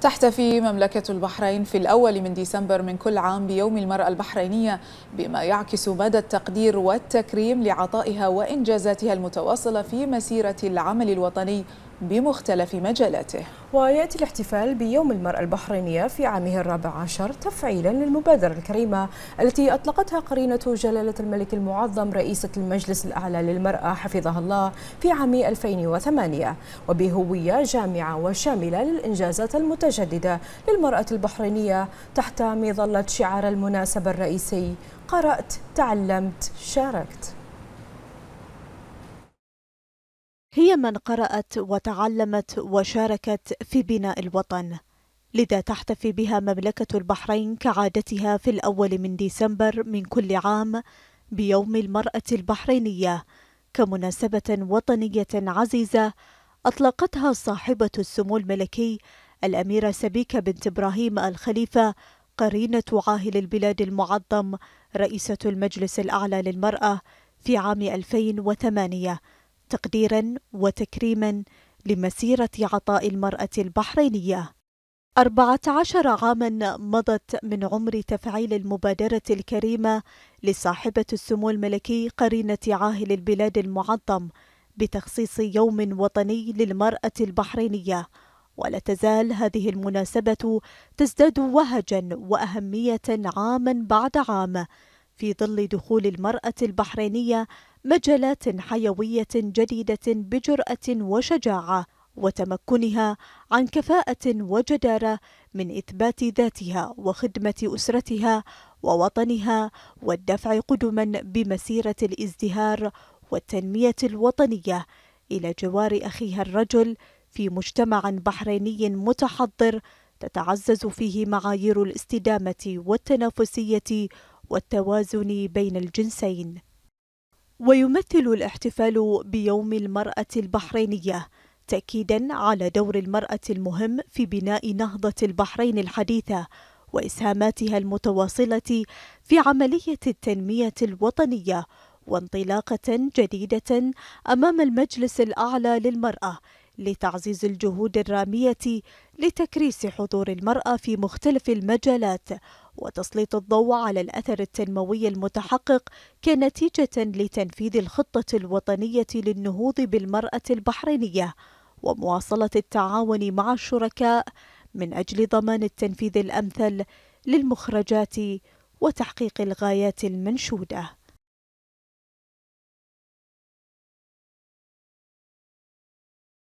تحتفي مملكة البحرين في الأول من ديسمبر من كل عام بيوم المرأة البحرينية بما يعكس مدى التقدير والتكريم لعطائها وإنجازاتها المتواصلة في مسيرة العمل الوطني بمختلف مجالاته ويأتي الاحتفال بيوم المرأة البحرينية في عامه الرابع عشر تفعيلا للمبادرة الكريمة التي أطلقتها قرينة جلالة الملك المعظم رئيسة المجلس الأعلى للمرأة حفظها الله في عام 2008 وبهوية جامعة وشاملة للإنجازات المتجددة للمرأة البحرينية تحت مظلة شعار المناسبة الرئيسي قرأت تعلمت شاركت هي من قرأت وتعلمت وشاركت في بناء الوطن لذا تحتفي بها مملكة البحرين كعادتها في الأول من ديسمبر من كل عام بيوم المرأة البحرينية كمناسبة وطنية عزيزة أطلقتها صاحبة السمو الملكي الأميرة سبيكة بنت إبراهيم الخليفة قرينة عاهل البلاد المعظم رئيسة المجلس الأعلى للمرأة في عام 2008 تقديرا وتكريما لمسيرة عطاء المرأة البحرينية 14 عاما مضت من عمر تفعيل المبادرة الكريمة لصاحبة السمو الملكي قرينة عاهل البلاد المعظم بتخصيص يوم وطني للمرأة البحرينية ولا تزال هذه المناسبة تزداد وهجا وأهمية عاما بعد عام في ظل دخول المرأة البحرينية مجالات حيويه جديده بجراه وشجاعه وتمكنها عن كفاءه وجداره من اثبات ذاتها وخدمه اسرتها ووطنها والدفع قدما بمسيره الازدهار والتنميه الوطنيه الى جوار اخيها الرجل في مجتمع بحريني متحضر تتعزز فيه معايير الاستدامه والتنافسيه والتوازن بين الجنسين ويمثل الاحتفال بيوم المرأة البحرينية تأكيدا على دور المرأة المهم في بناء نهضة البحرين الحديثة وإسهاماتها المتواصلة في عملية التنمية الوطنية وانطلاقة جديدة أمام المجلس الأعلى للمرأة لتعزيز الجهود الرامية لتكريس حضور المرأة في مختلف المجالات وتسليط الضوء على الأثر التنموي المتحقق كنتيجة لتنفيذ الخطة الوطنية للنهوض بالمرأة البحرينية ومواصلة التعاون مع الشركاء من أجل ضمان التنفيذ الأمثل للمخرجات وتحقيق الغايات المنشوده